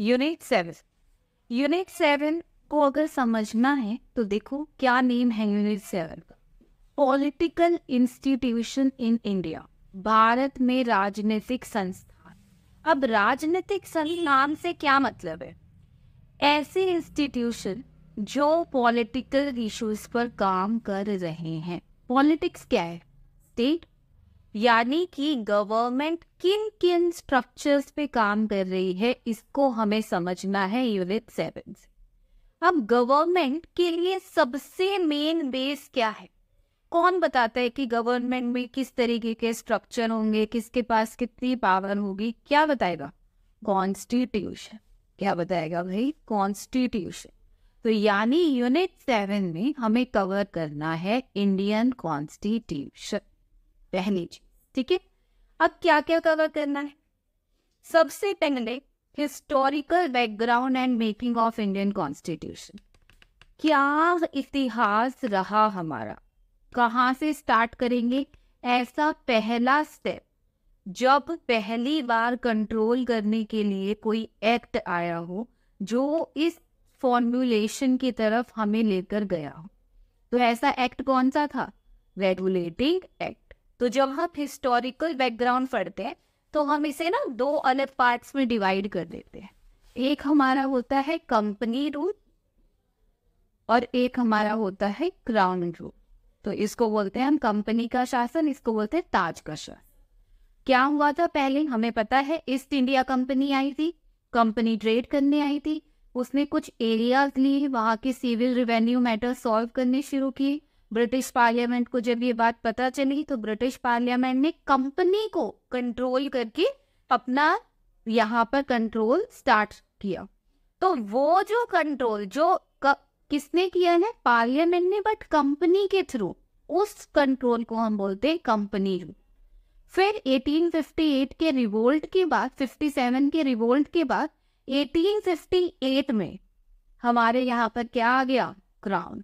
unit seven unit seven को अगर समझना है तो देखो क्या नेम है यूनिट सेवन का political institution in India Bharat में राजनीतिक संस्थान अब राजनीतिक संस्थान से क्या मतलब है ऐसे इंस्टीट्यूशन जो पॉलिटिकल इश्यूज पर काम कर रहे हैं पॉलिटिक्स क्या है स्टेट यानी कि गवर्नमेंट किन किन स्ट्रक्चर्स पे काम कर रही है इसको हमें समझना है यूनिट सेवन से अब गवर्नमेंट के लिए सबसे मेन बेस क्या है कौन बताता है कि गवर्नमेंट में किस तरीके के स्ट्रक्चर होंगे किसके पास कितनी पावर होगी क्या बताएगा कॉन्स्टिट्यूशन क्या बताएगा भाई कॉन्स्टिट्यूशन तो यानी यूनिट सेवन में हमें कवर करना है इंडियन कॉन्स्टिट्यूशन रहने जी ठीक है अब क्या क्या कवर करना है सबसे पहले historical background and making of Indian constitution क्या इतिहास रहा हमारा कहाँ से स्टार्ट करेंगे ऐसा पहला स्टेप जब पहली बार कंट्रोल करने के लिए कोई एक्ट आया हो जो इस फॉर्मुलेशन की तरफ हमें लेकर गया हो तो ऐसा एक्ट कौन सा था रेगुलेटिंग एक्ट तो जब हम हिस्टोरिकल बैकग्राउंड पढ़ते हैं तो हम इसे ना दो अलग पार्ट्स में डिवाइड कर देते हैं एक हमारा होता है कंपनी रूल और एक हमारा होता है क्राउन रूल तो इसको बोलते हैं हम कंपनी का शासन इसको बोलते हैं ताज का शासन क्या हुआ था पहले हमें पता है ईस्ट इंडिया कंपनी आई थी कंपनी ट्रेड करने आई थी उसने कुछ एरियाज लिए वहां के सिविल रिवेन्यू मैटर सॉल्व करने शुरू किए ब्रिटिश पार्लियामेंट को जब ये बात पता चली तो ब्रिटिश पार्लियामेंट ने कंपनी को कंट्रोल करके अपना यहाँ पर कंट्रोल स्टार्ट किया तो वो जो कंट्रोल जो क, किसने किया है पार्लियामेंट ने बट कंपनी के थ्रू उस कंट्रोल को हम बोलते हैं कंपनी फिर 1858 के रिवोल्ट के बाद 57 के रिवोल्ट के बाद 1858 में हमारे यहाँ पर क्या आ गया क्राउन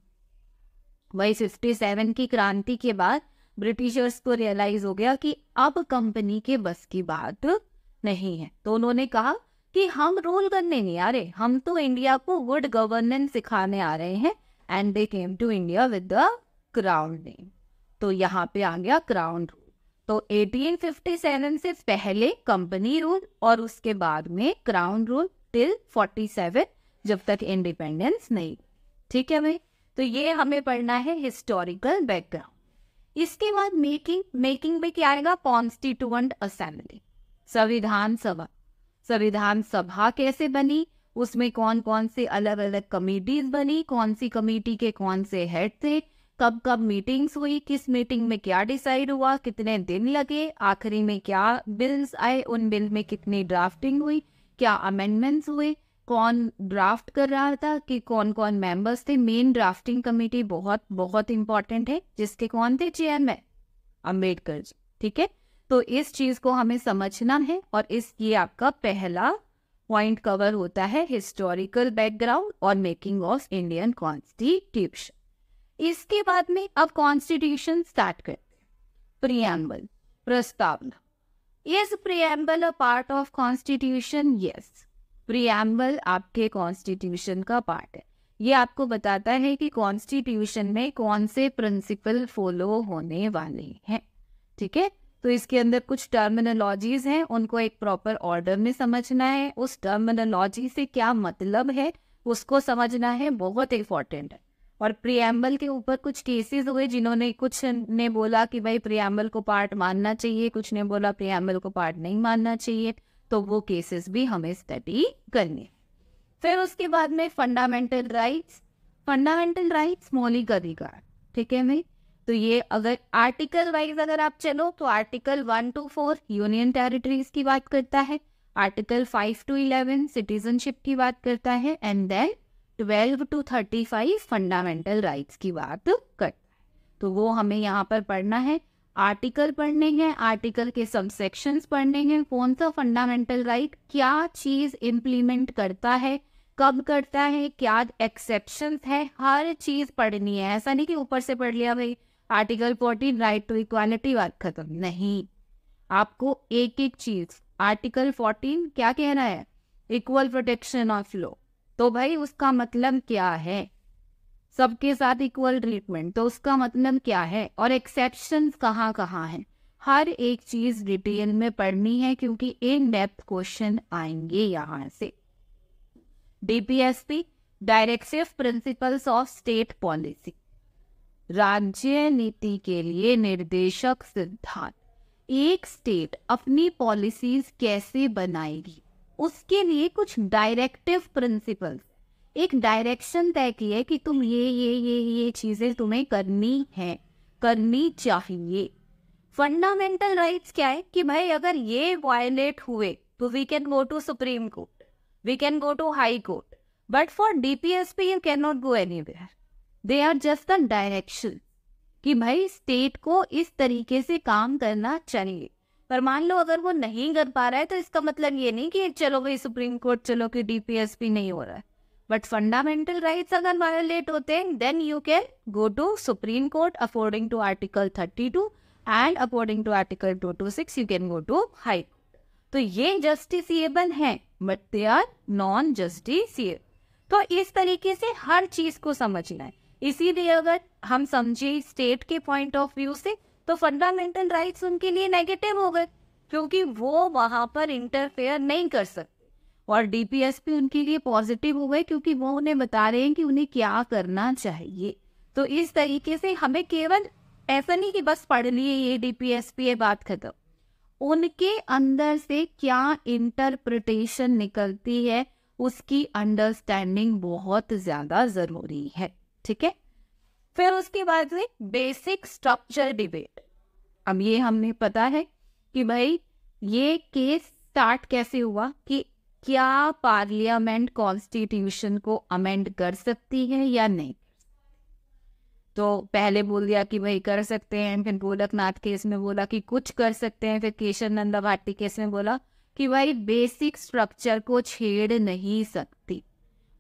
वही सेवन की क्रांति के बाद ब्रिटिशर्स को रियलाइज हो गया कि अब कंपनी के बस की बात नहीं है तो उन्होंने कहा कि हम रूल करने नहीं आ रहे हम तो इंडिया को गुड गवर्नेंस सिखाने आ रहे हैं and they came to India with the crown name तो यहाँ पे आ गया क्राउन रूल तो 1857 से पहले कंपनी रूल और उसके बाद में क्राउन रूल टिल 47 जब तक इंडिपेंडेंस नहीं ठीक है भाई तो ये हमें पढ़ना है हिस्टोरिकल बैकग्राउंड इसके बाद मेकिंग मेकिंग में क्या आएगा कॉन्स्टिट्यूंट असेंबली संविधान सभा संविधान सभा कैसे बनी उसमें कौन कौन से अलग अलग कमेटीज बनी कौन सी कमेटी के कौन से हेड थे कब कब मीटिंग्स हुई किस मीटिंग में क्या डिसाइड हुआ कितने दिन लगे आखिरी में क्या बिल्स आए उन बिल में कितनी ड्राफ्टिंग हुई क्या अमेंडमेंट्स हुए कौन ड्राफ्ट कर रहा था कि कौन कौन मेंबर्स थे मेन ड्राफ्टिंग कमेटी बहुत बहुत इंपॉर्टेंट है जिसके कौन थे चेयरमैन अम्बेडकर जी ठीक है तो इस चीज को हमें समझना है और इस ये आपका पहला पॉइंट कवर होता है हिस्टोरिकल बैकग्राउंड और मेकिंग ऑफ इंडियन कॉन्स्टिट्यूशन इसके बाद में अब कॉन्स्टिट्यूशन स्टार्ट करते प्रियम्बल प्रस्तावना is preamble a part of constitution yes preamble आपके कॉन्स्टिट्यूशन का पार्ट है ये आपको बताता है कि कॉन्स्टिट्यूशन में कौन से प्रिंसिपल फॉलो होने वाले हैं ठीक है तो इसके अंदर कुछ टर्मिनोलॉजीज हैं उनको एक प्रॉपर ऑर्डर में समझना है उस टर्मिनोलॉजी से क्या मतलब है उसको समझना है बहुत इंपॉर्टेंट है और प्रियम्बल के ऊपर कुछ केसेस हुए जिन्होंने कुछ ने बोला कि भाई प्रियम्बल को पार्ट मानना चाहिए कुछ ने बोला प्रियम्बल को पार्ट नहीं मानना चाहिए तो वो केसेस भी हमें स्टडी करने फिर उसके बाद में फंडामेंटल राइट्स फंडामेंटल राइट्स मौलिक अधिकार ठीक है भाई तो ये अगर आर्टिकल वाइज अगर आप चलो तो article one to four union territories की बात करता है article five to eleven citizenship की बात करता है and then twelve to thirty five fundamental rights की बात करता है तो वो हमें यहाँ पर पढ़ना है आर्टिकल पढ़ने हैं आर्टिकल के सबसेक्शन पढ़ने हैं कौन सा फंडामेंटल राइट क्या चीज इम्प्लीमेंट करता है कब करता है क्या एक्सेप्शन है हर चीज पढ़नी है ऐसा नहीं कि ऊपर से पढ़ लिया भाई article fourteen right to equality बात खत्म नहीं आपको एक एक चीज आर्टिकल फोर्टीन क्या कह रहा है इक्वल प्रोटेक्शन ऑफ लॉ तो भाई उसका मतलब क्या है सबके साथ इक्वल ट्रीटमेंट तो उसका मतलब क्या है और एक्सेप्शन कहाँ कहाँ है हर एक चीज डिटेल में पढ़नी है क्योंकि इन डेप्थ क्वेश्चन आएंगे यहां से DPSP directive principles of state policy राज्य नीति के लिए निर्देशक सिद्धांत एक स्टेट अपनी पॉलिसीज कैसे बनाएगी उसके लिए कुछ डायरेक्टिव प्रिंसिपल्स एक डायरेक्शन तय की है कि तुम ये ये ये ये चीजें तुम्हें करनी है करनी चाहिए फंडामेंटल राइट्स क्या है कि भाई अगर ये वायलेट हुए तो we can go to supreme court we can go to high court but for DPSP you cannot go anywhere they are just the direction कि भाई स्टेट को इस तरीके से काम करना चाहिए पर मान लो अगर वो नहीं कर पा रहा है तो इसका मतलब ये नहीं कि चलो भाई सुप्रीम कोर्ट चलो कि डीपीएसपी नहीं हो रहा है बट फंडामेंटल राइट्स अगर वायोलेट होते हैं then you can go to supreme court according to article thirty two and according to article two two six you can go to high court तो ये जस्टिसिएबल है but they are non justiciable तो इस तरीके से हर चीज को समझना है इसीलिए अगर हम समझे स्टेट के पॉइंट ऑफ व्यू से तो फंडामेंटल राइट्स उनके लिए नेगेटिव हो गए क्योंकि वो वहां पर इंटरफेयर नहीं कर सकते और डीपीएसपी उनके लिए पॉजिटिव हो गए क्योंकि वो उन्हें बता रहे हैं कि उन्हें क्या करना चाहिए तो इस तरीके से हमें केवल ऐसा नहीं कि बस पढ़ लिए ये डीपीएसपी है बात खत्म उनके अंदर से क्या इंटरप्रिटेशन निकलती है उसकी अंडरस्टैंडिंग बहुत ज्यादा जरूरी है ठीक है फिर उसके बाद में बेसिक स्ट्रक्चर डिबेट अब ये हमने पता है कि भाई ये केस स्टार्ट कैसे हुआ कि क्या पार्लियामेंट कॉन्स्टिट्यूशन को अमेंड कर सकती है या नहीं तो पहले बोल दिया कि भाई कर सकते हैं फिर गोलकनाथ केस में बोला कि कुछ कर सकते हैं फिर केशव नंदा भाटी केस में बोला कि भाई बेसिक स्ट्रक्चर को छेड़ नहीं सकती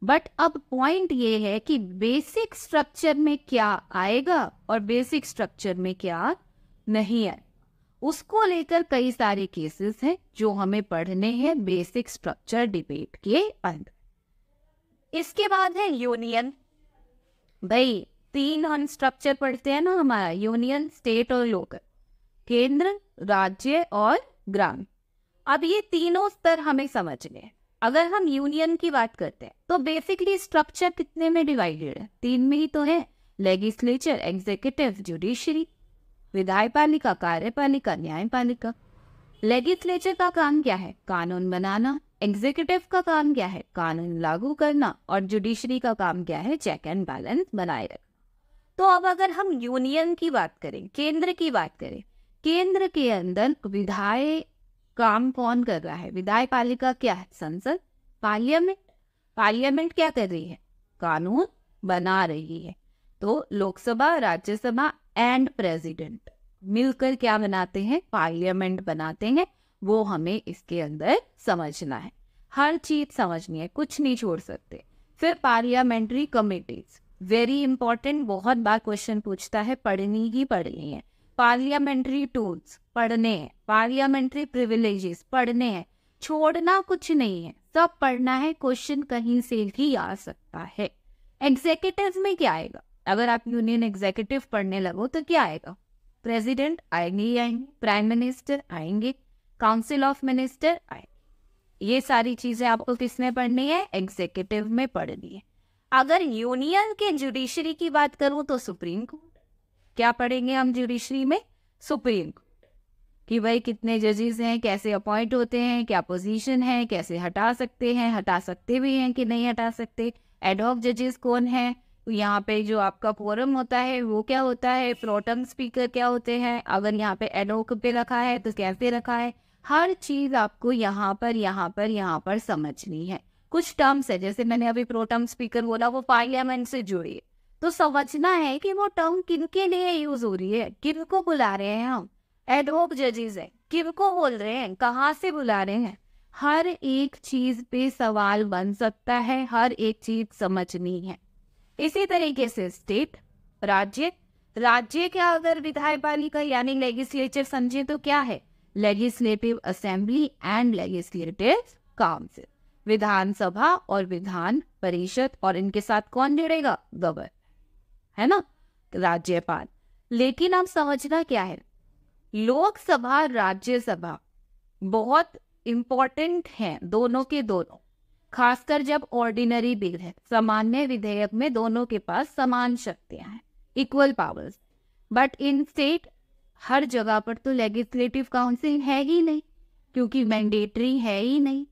बट अब पॉइंट ये है कि बेसिक स्ट्रक्चर में क्या आएगा और बेसिक स्ट्रक्चर में क्या नहीं है उसको लेकर कई सारे केसेस हैं जो हमें पढ़ने हैं बेसिक स्ट्रक्चर डिबेट के अंदर इसके बाद है यूनियन भाई तीन हम स्ट्रक्चर पढ़ते हैं ना हमारा यूनियन स्टेट और लोकल केंद्र राज्य और ग्राम अब ये तीनों स्तर हमें समझने अगर हम यूनियन की बात करते हैं तो बेसिकली स्ट्रक्चर कितने में डिवाइडेड है तीन में ही तो है लेजिस्लेचर एग्जीक्यूटिव जुडिशरी विधायी पालिका कार्यपालिका न्यायपालिका लेजिस्लेचर का काम क्या है कानून बनाना एग्जीक्यूटिव का काम क्या है कानून लागू करना और जुडिशरी का काम क्या है चेक एंड बैलेंस बनाए रखना तो अब अगर हम यूनियन की बात करें केंद्र की बात करें केंद्र के अंदर विधायक काम कौन कर रहा है विधायक पालिका क्या है संसद पार्लियामेंट पार्लियामेंट क्या कर रही है कानून बना रही है तो लोकसभा राज्यसभा एंड प्रेसिडेंट मिलकर क्या बनाते हैं पार्लियामेंट बनाते हैं वो हमें इसके अंदर समझना है हर चीज समझनी है कुछ नहीं छोड़ सकते फिर पार्लियामेंट्री कमिटीज वेरी इंपॉर्टेंट बहुत बार क्वेश्चन पूछता है पढ़नी ही पढ़नी है पार्लियामेंट्री टूल्स पढ़ने हैं पार्लियामेंट्री प्रिविलेजेस पढ़ने हैं छोड़ना कुछ नहीं है सब पढ़ना है क्वेश्चन कहीं से भी आ सकता है एग्जीक्यूटिव में क्या आएगा अगर आप यूनियन एग्जीक्यूटिव पढ़ने लगो तो क्या आएगा प्रेसिडेंट आएंगे ही आएंगे प्राइम मिनिस्टर आएंगे काउंसिल ऑफ मिनिस्टर आएंगे ये सारी चीजें आपको किसने पढ़नी है एग्जीक्यूटिव में पढ़नी है अगर यूनियन के जुडिशरी की बात करूं तो सुप्रीम कोर्ट क्या पढ़ेंगे हम जुडिशरी में सुप्रीम कोर्ट कि भाई कितने जजेस हैं कैसे अपॉइंट होते हैं क्या पोजीशन है कैसे हटा सकते हैं हटा सकते भी हैं कि नहीं हटा सकते एडहॉक जजेस कौन है यहाँ पे जो आपका फोरम होता है वो क्या होता है प्रोटम स्पीकर क्या होते हैं अगर यहाँ पे एनोक पे रखा है तो कैसे रखा है हर चीज़ आपको यहाँ पर यहाँ पर यहाँ पर समझनी है कुछ टर्म्स है जैसे मैंने अभी प्रोटम स्पीकर बोला वो पार्लियामेंट से जुड़ी है तो समझना है कि वो टर्म किन के लिए यूज हो रही है किन को बुला रहे हैं हम एडवोक जजेस है किन को बोल रहे हैं कहाँ से बुला रहे हैं हर एक चीज पे सवाल बन सकता है हर एक चीज समझनी है इसी तरीके से स्टेट राज्य राज्य का अगर विधायक यानी लेजिस्लेचर समझे तो क्या है legislative assembly and legislative council Vidhan Sabha और विधान परिषद और इनके साथ कौन जुड़ेगा गवर्नर है ना राज्यपाल लेकिन अब समझना क्या है लोकसभा राज्यसभा बहुत इंपॉर्टेंट है दोनों के दोनों खासकर जब ऑर्डिनरी बिल है सामान्य विधेयक में दोनों के पास समान शक्तियां हैं equal powers but in state हर जगह पर तो लेजिस्लेटिव काउंसिल है ही नहीं क्योंकि मैंडेटरी है ही नहीं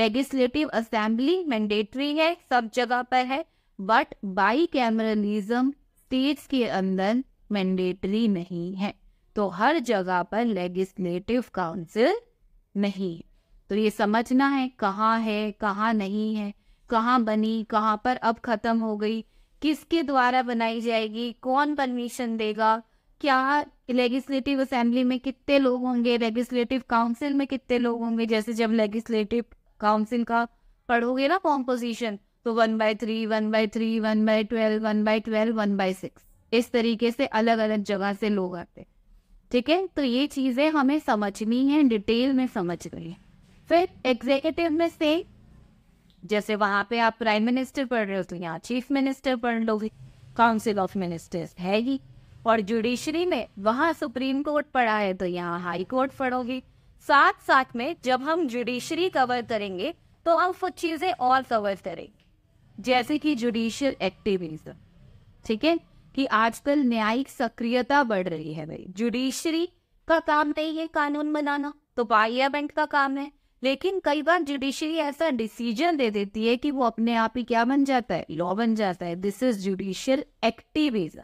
लेजिस्लेटिव असेंबली मैंडेटरी है सब जगह पर है बट बाई कैमरलिज्म स्टेट्स के अंदर मैंडेटरी नहीं है तो हर जगह पर लेजिस्लेटिव काउंसिल नहीं है तो ये समझना है कहाँ है कहाँ नहीं है कहाँ बनी कहाँ पर अब खत्म हो गई किसके द्वारा बनाई जाएगी कौन परमिशन देगा क्या लेगिस्लेटिव असेंबली में कितने लोग होंगे लेगिस्लेटिव काउंसिल में कितने लोग होंगे जैसे जब लेगिस्लेटिव काउंसिल का पढ़ोगे ना कॉम्पोजिशन तो one by three one by three one by twelve one by twelve one by six इस तरीके से अलग अलग जगह से लोग आते ठीक है तो ये चीज़ें हमें समझनी है डिटेल में समझ गई है फिर एग्जीक्यूटिव में से जैसे वहां पे आप प्राइम मिनिस्टर पढ़ रहे हो तो यहाँ चीफ मिनिस्टर पढ़ लो काउंसिल ऑफ मिनिस्टर्स है ही और जुडिशरी में वहाँ सुप्रीम कोर्ट पढ़ा है तो यहाँ हाई कोर्ट पढ़ोगे साथ साथ में जब हम जुडिशरी कवर करेंगे तो हम कुछ चीज़ें और कवर करेंगे जैसे कि जुडिशियल एक्टिविज्म ठीक है कि आजकल न्यायिक सक्रियता बढ़ रही है भाई जुडिशरी का काम नहीं है कानून बनाना तो पार्लियामेंट का काम है लेकिन कई बार जुडिशरी ऐसा डिसीजन दे देती है कि वो अपने आप ही क्या बन जाता है लॉ बन जाता है दिस इज जुडिशियल एक्टिविज्म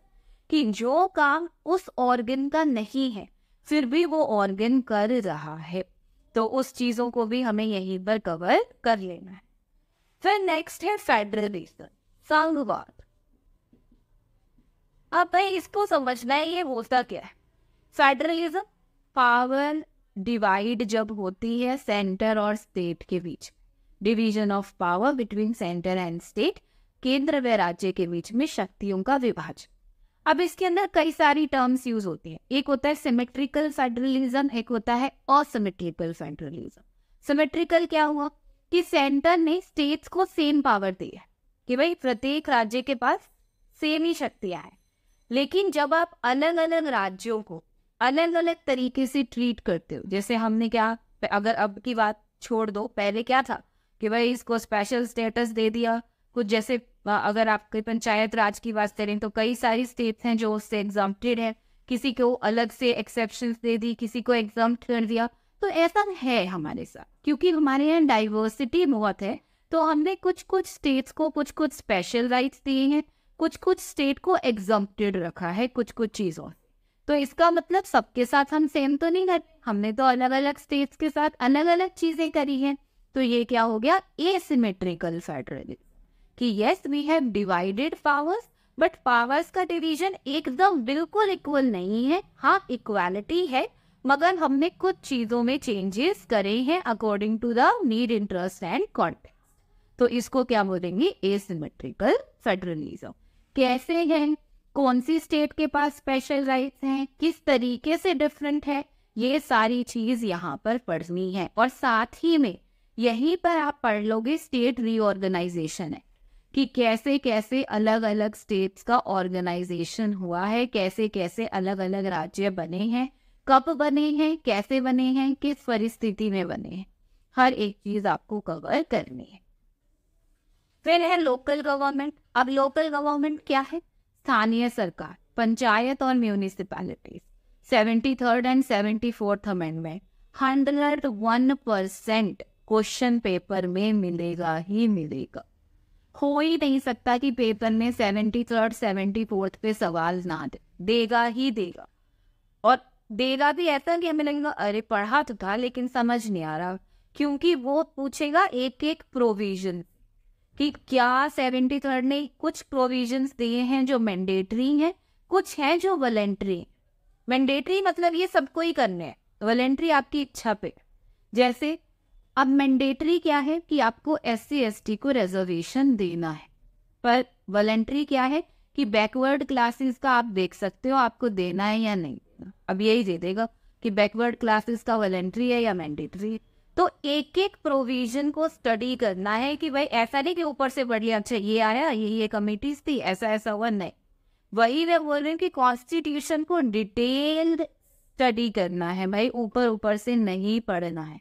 कि जो काम उस ऑर्गन का नहीं है फिर भी वो ऑर्गन कर रहा है तो उस चीजों को भी हमें यहीं पर कवर कर लेना है फिर नेक्स्ट है फेडरलिज्म संघवाद अब भाई इसको समझना है ये होता क्या है फेडरलिज्म पावर डिवाइड जब होती है सेंटर और स्टेट के बीच division of power between centre and state केंद्र व राज्य के बीच में शक्तियों का विभाजन अब इसके अंदर कई सारी टर्म्स यूज होती है एक होता है सिमेट्रिकल फेडरलिज्म एक होता है असिमेट्रिकल फेडरलिज्म सिमेट्रिकल क्या हुआ कि सेंटर ने स्टेट्स को सेम पावर दी है कि भाई प्रत्येक राज्य के पास सेम ही शक्तियां हैं लेकिन जब आप अलग अलग राज्यों को अलग अलग तरीके से ट्रीट करते हो जैसे हमने क्या अगर अब की बात छोड़ दो पहले क्या था कि भाई इसको स्पेशल स्टेटस दे दिया कुछ जैसे अगर आपके पंचायत राज की बात करें तो कई सारी स्टेट्स हैं जो उससे एग्जाम्प्टेड है किसी को अलग से एक्सेप्शन दे दी किसी को एग्जाम कर दिया तो ऐसा है हमारे साथ क्योंकि हमारे यहाँ डाइवर्सिटी बहुत है तो हमने कुछ कुछ स्टेट्स को कुछ कुछ स्पेशल राइट्स दिए हैं कुछ कुछ स्टेट को एग्जाम्प्टेड रखा है कुछ कुछ चीज़ों तो इसका मतलब सबके साथ हम सेम तो नहीं कर हमने तो अलग अलग स्टेट्स के साथ अलग अलग चीजें करी हैं तो ये क्या हो गया एसिमेट्रिकल फेडरलिज्म कि yes we have divided powers but powers का डिवीजन एकदम बिल्कुल इक्वल नहीं है हाँ इक्वालिटी है मगर हमने कुछ चीजों में चेंजेस करे हैं according to the need interest and context तो इसको क्या बोलेंगे एसिमेट्रिकल फेडरलिज्म कैसे हैं कौन सी स्टेट के पास स्पेशल राइट्स हैं किस तरीके से डिफरेंट है ये सारी चीज यहाँ पर पढ़नी है और साथ ही में यहीं पर आप पढ़ लोगे स्टेट रीऑर्गेनाइजेशन है कि कैसे कैसे अलग अलग स्टेट्स का ऑर्गेनाइजेशन हुआ है कैसे कैसे अलग अलग राज्य बने हैं कब बने हैं कैसे बने हैं किस परिस्थिति में बने हैं हर एक चीज आपको कवर करनी है फिर है लोकल गवर्नमेंट अब लोकल गवर्नमेंट क्या है स्थानीय सरकार पंचायत और municipality seventy third and seventy fourth amendment hundred one percent question paper में मिलेगा ही मिलेगा हो ही नहीं सकता कि पेपर में सेवेंटी थर्ड सेवेंटी फोर्थ पे सवाल ना दे देगा ही देगा और देगा भी ऐसा कि हमें लगेगा अरे पढ़ा तो था लेकिन समझ नहीं आ रहा क्योंकि वो पूछेगा एक एक प्रोविजन कि क्या सेवेंटी थर्ड ने कुछ प्रोविजन दिए हैं जो मैंडेटरी हैं कुछ हैं जो वॉलेंट्री मैंडेटरी मतलब ये सबको ही करने हैं वॉलेंट्री आपकी इच्छा पे जैसे अब मैंडेटरी क्या है कि आपको एस सी को रिजर्वेशन देना है पर वॉलेंट्री क्या है कि बैकवर्ड क्लासेस का आप देख सकते हो आपको देना है या नहीं अब यही दे देगा कि बैकवर्ड क्लासेस का वॉलेंट्री है या मैंडेटरी है तो एक एक प्रोविजन को स्टडी करना है कि भाई ऐसा नहीं कि ऊपर से बढ़िया अच्छा ये आया ये ये कमिटीज थी ऐसा ऐसा हुआ नहीं वही मैं बोल रही हूँ कि कॉन्स्टिट्यूशन को डिटेल्ड स्टडी करना है भाई ऊपर ऊपर से नहीं पढ़ना है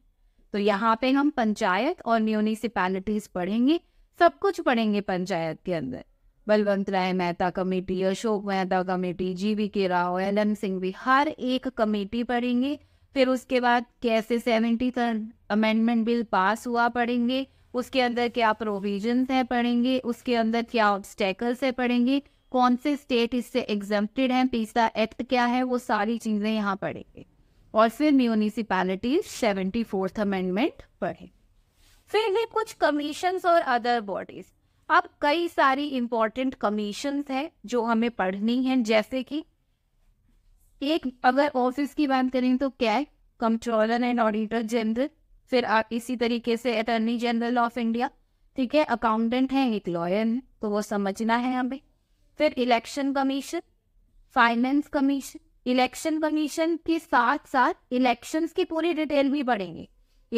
तो यहाँ पे हम पंचायत और म्यूनिसिपैलिटीज पढ़ेंगे सब कुछ पढ़ेंगे पंचायत के अंदर Balwant Rai Mehta committee Ashok Mehta committee G V K Rao L M Singh भी हर एक कमेटी पढ़ेंगे फिर उसके बाद कैसे seventy third amendment bill pass हुआ पढ़ेंगे उसके अंदर क्या प्रोविजन है पढ़ेंगे उसके अंदर क्या ऑब्स्टेकल्स है पढ़ेंगे कौन से स्टेट इससे एग्जेप्टेड हैं पीसा एक्ट क्या है वो सारी चीज़ें यहाँ पढ़ेंगे और फिर म्यूनिसिपैलिटी सेवेंटी फोर्थ अमेंडमेंट पढ़े फिर भी कुछ कमीशन और अदर बॉडीज अब कई सारी इंपॉर्टेंट कमीशन है जो हमें पढ़नी है जैसे कि एक अगर ऑफिस की बात करें तो क्या है कंट्रोलर एंड ऑडिटर जनरल फिर आप इसी तरीके से अटर्नी जनरल ऑफ इंडिया ठीक है अकाउंटेंट है एक लॉयर है तो वो समझना है हमें फिर election commission finance commission election commission के साथ साथ इलेक्शन की पूरी डिटेल भी पढ़ेंगे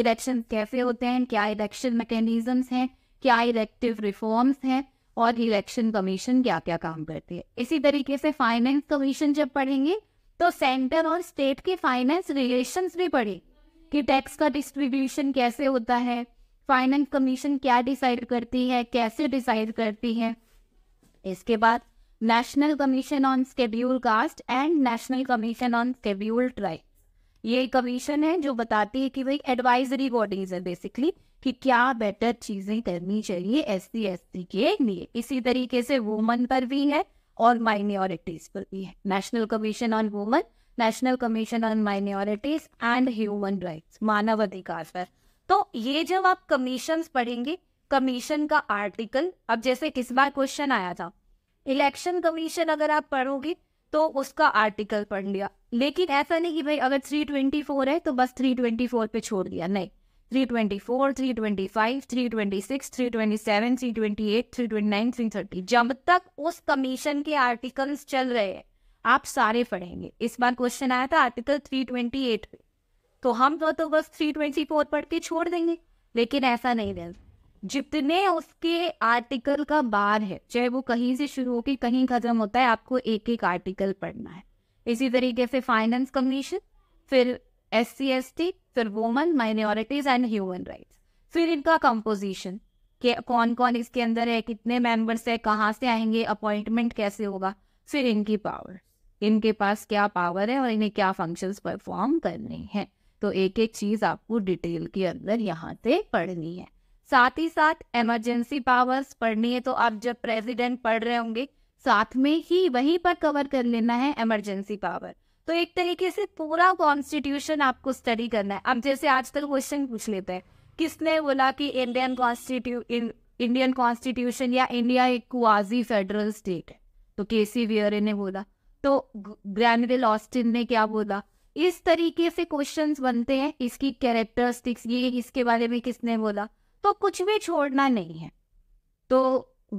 इलेक्शन कैसे होते हैं क्या इलेक्शन मैकेनिज्म हैं क्या इलेक्टिव रिफॉर्म्स हैं और इलेक्शन कमीशन क्या क्या काम करती है इसी तरीके से फाइनेंस कमीशन जब पढ़ेंगे तो सेंटर और स्टेट के फाइनेंस रिलेशन भी पढ़े कि टैक्स का डिस्ट्रीब्यूशन कैसे होता है फाइनेंस कमीशन क्या डिसाइड करती है कैसे डिसाइड करती है इसके बाद national commission on scheduled caste and national commission on scheduled tribe ये कमीशन है जो बताती है कि भाई एडवाइजरी बॉडीज है बेसिकली कि क्या बेटर चीजें करनी चाहिए एस सी के लिए इसी तरीके से वुमन पर भी है और माइनॉरिटीज भी है national commission on Women, national commission on Minorities and human Rights, मानव अधिकार पर तो ये जब आप कमीशन पढ़ेंगे कमीशन का आर्टिकल अब जैसे किस बार क्वेश्चन आया था इलेक्शन कमीशन अगर आप पढ़ोगे तो उसका आर्टिकल पढ़ लिया लेकिन ऐसा नहीं कि भाई अगर 324 है तो बस 324 पे छोड़ दिया नहीं 324, 325, 326, 327, 328, 329, 330 जब तक उस कमीशन के आर्टिकल्स चल रहे हैं आप सारे पढ़ेंगे इस बार क्वेश्चन आया था आर्टिकल 328 पे तो हम तो, तो बस 324 पढ़ के छोड़ देंगे लेकिन ऐसा नहीं रहेगा जितने उसके आर्टिकल का बार है चाहे वो कहीं से शुरू होकर कहीं खत्म होता है आपको एक एक आर्टिकल पढ़ना है इसी तरीके से फाइनेंस कमीशन फिर एस सी एस टी फिर women minorities and human right फिर इनका कंपोजिशन के कौन कौन इसके अंदर है कितने मेंबर्स है कहाँ से आएंगे अपॉइंटमेंट कैसे होगा फिर इनकी पावर इनके पास क्या पावर है और इन्हें क्या फंक्शंस परफॉर्म करने हैं तो एक एक चीज आपको डिटेल के अंदर यहाँ से पढ़नी है साथ ही साथ इमरजेंसी पावर्स पढ़नी है तो आप जब प्रेसिडेंट पढ़ रहे होंगे साथ में ही वहीं पर कवर कर लेना है इमरजेंसी पावर तो एक तरीके से पूरा कॉन्स्टिट्यूशन आपको स्टडी करना है अब जैसे आजकल क्वेश्चन पूछ लेते हैं किसने बोला कि इंडियन कॉन्स्टिट्यू इंडियन कॉन्स्टिट्यूशन या इंडिया एक क्वाजी फेडरल स्टेट है तो के सी वियर ने बोला तो ग्रैनविल ऑस्टिन ने क्या बोला इस तरीके से क्वेश्चन बनते हैं इसकी कैरेक्टरिस्टिक्स ये इसके बारे में किसने बोला तो कुछ भी छोड़ना नहीं है तो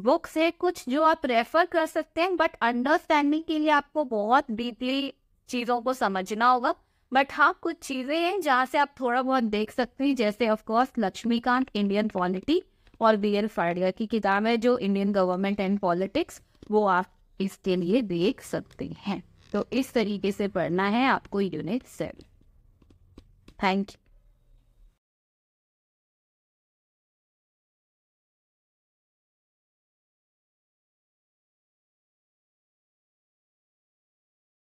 बुक्स है कुछ जो आप रेफर कर सकते हैं बट अंडरस्टैंडिंग के लिए आपको बहुत डीपली चीज़ों को समझना होगा बट हाँ कुछ चीज़ें हैं जहाँ से आप थोड़ा बहुत देख सकते हैं जैसे ऑफकोर्स लक्ष्मीकांत इंडियन पॉलिटी और बी एल फाड़िया की किताब है जो इंडियन गवर्नमेंट एंड पॉलिटिक्स वो आप इसके लिए देख सकते हैं तो इस तरीके से पढ़ना है आपको यूनिट सेवन थैंक यू